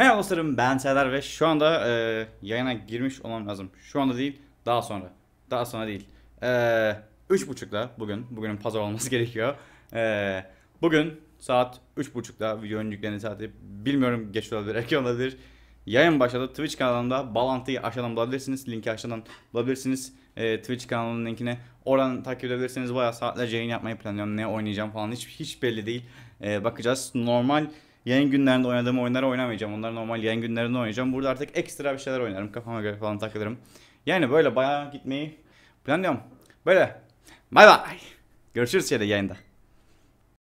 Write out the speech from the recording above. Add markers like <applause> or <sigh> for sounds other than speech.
Merhaba dostlarım ben Serdar ve şu anda e, yayına girmiş olmam lazım. Şu anda değil daha sonra. Daha sonra değil. E, üç buçukta bugün. Bugünün pazar olması <laughs> gerekiyor. E, bugün saat üç buçukta videonun yüklendiği saati bilmiyorum geç olabilir erken olabilir. Yayın başladı. Twitch kanalında bağlantıyı aşağıdan bulabilirsiniz. Linki aşağıdan bulabilirsiniz. E, Twitch kanalının linkine. Oradan takip edebilirsiniz. Bayağı saatlerce yayın yapmayı planlıyorum. Ne oynayacağım falan hiç, hiç belli değil. E, bakacağız. Normal yayın günlerinde oynadığım oyunları oynamayacağım. Onları normal yayın günlerinde oynayacağım. Burada artık ekstra bir şeyler oynarım. Kafama göre falan takılırım. Yani böyle bayağı gitmeyi planlıyorum. Böyle. Bay bay. Görüşürüz şeyde yayında.